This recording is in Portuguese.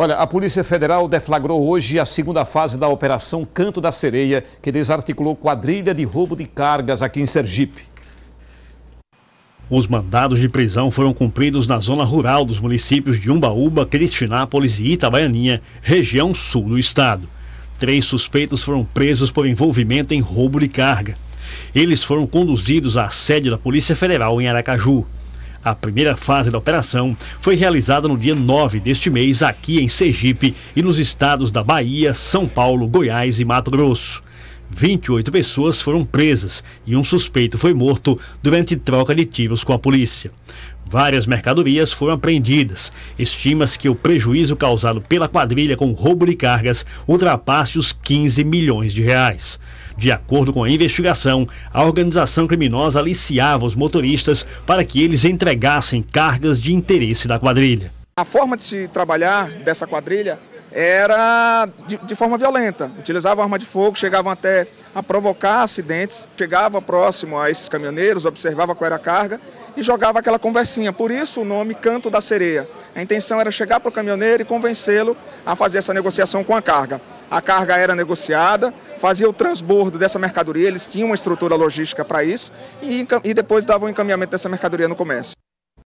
Olha, a Polícia Federal deflagrou hoje a segunda fase da Operação Canto da Sereia, que desarticulou quadrilha de roubo de cargas aqui em Sergipe. Os mandados de prisão foram cumpridos na zona rural dos municípios de Umbaúba, Cristinápolis e Itabaianinha, região sul do estado. Três suspeitos foram presos por envolvimento em roubo de carga. Eles foram conduzidos à sede da Polícia Federal em Aracaju. A primeira fase da operação foi realizada no dia 9 deste mês aqui em Sergipe e nos estados da Bahia, São Paulo, Goiás e Mato Grosso. 28 pessoas foram presas e um suspeito foi morto durante troca de tiros com a polícia. Várias mercadorias foram apreendidas. Estima-se que o prejuízo causado pela quadrilha com roubo de cargas ultrapasse os 15 milhões de reais. De acordo com a investigação, a organização criminosa aliciava os motoristas para que eles entregassem cargas de interesse da quadrilha. A forma de se trabalhar dessa quadrilha era de, de, forma violenta. Utilizavam arma de fogo, chegavam até a provocar acidentes, chegava próximo a esses caminhoneiros, observava qual era a carga e jogava aquela conversinha. Por isso o nome Canto da Sereia. A intenção era chegar para o caminhoneiro e convencê-lo a fazer essa negociação com a carga. A carga era negociada, fazia o transbordo dessa mercadoria, eles tinham uma estrutura logística para isso e, e depois davam o encaminhamento dessa mercadoria no comércio.